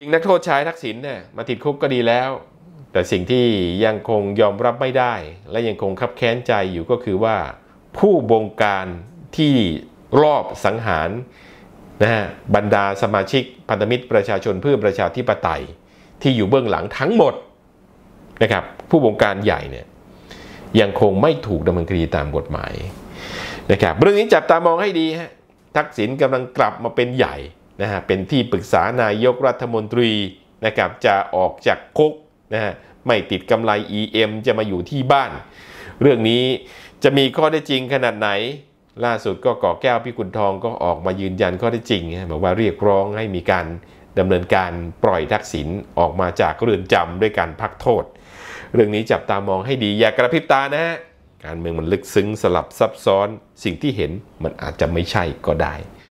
จริงนักโทษชายทักษิณเนี่ยมาติดคุกก็ดีแล้ว แต่สิ่งที่ยังคงยอมรับไม่ได้ และยังคงขับแค้นใจอยู่ก็คือว่า ผู้บงการที่รอบสังหารนะฮะบรรดาสมาชิกพันธมิตรประชาชนเพื่อประชาธิปไตย ที่อยู่เบื้องหลังทั้งหมดนะครับผู้บงการใหญ่เนี่ยยังคงไม่ถูกดำเนินคดีตามกฎหมายนะครับเรื่องนี้จับตามองให้ดีฮะทักษิณกำลังกลับมาเป็นใหญ่นะฮะเป็นที่ปรึกษานายกรัฐมนตรีนะครับจะออกจากคุกนะฮะไม่ติดกำไร EM จะมาอยู่ที่บ้าน เรื่องนี้จะมีข้อได้จริงขนาดไหน ล่าสุดก็ก่อแก้วพี่กุลทองก็ออกมายืนยันข้อได้จริงบอกว่าเรียกร้องให้มีการดำเนินการปล่อยทักษิณออกมาจากเรือนจำด้วยการพักโทษ เรื่องนี้จับตามองให้ดีอย่ากระพริบตานะฮะการเมืองมันลึกซึ้งสลับซับซ้อนสิ่งที่เห็นมันอาจจะไม่ใช่ก็ได้